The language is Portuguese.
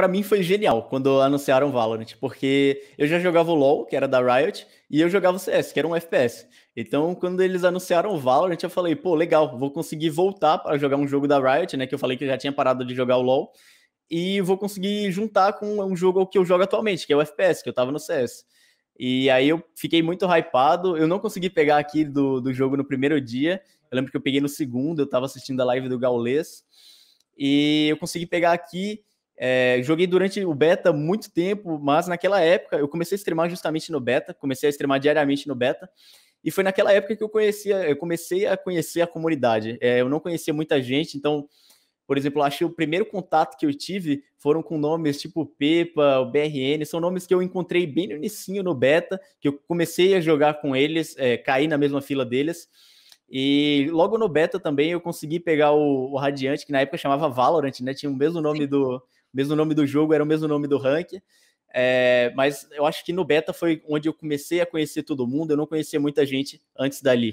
para mim foi genial quando anunciaram Valorant, porque eu já jogava o LoL, que era da Riot, e eu jogava o CS, que era um FPS. Então, quando eles anunciaram o Valorant, eu falei, pô, legal, vou conseguir voltar para jogar um jogo da Riot, né, que eu falei que eu já tinha parado de jogar o LoL, e vou conseguir juntar com um jogo que eu jogo atualmente, que é o FPS, que eu tava no CS. E aí eu fiquei muito hypado, eu não consegui pegar aqui do, do jogo no primeiro dia, eu lembro que eu peguei no segundo, eu tava assistindo a live do Gaules, e eu consegui pegar aqui é, joguei durante o beta muito tempo, mas naquela época eu comecei a streamar justamente no beta, comecei a streamar diariamente no beta. E foi naquela época que eu conhecia, eu comecei a conhecer a comunidade. É, eu não conhecia muita gente, então, por exemplo, acho que o primeiro contato que eu tive foram com nomes tipo Pepa, o BRN, são nomes que eu encontrei bem no início no beta, que eu comecei a jogar com eles, é, caí na mesma fila deles. E logo no beta também eu consegui pegar o, o Radiante, que na época chamava Valorant, né? Tinha o mesmo nome do mesmo nome do jogo, era o mesmo nome do rank. É, mas eu acho que no beta foi onde eu comecei a conhecer todo mundo. Eu não conhecia muita gente antes dali.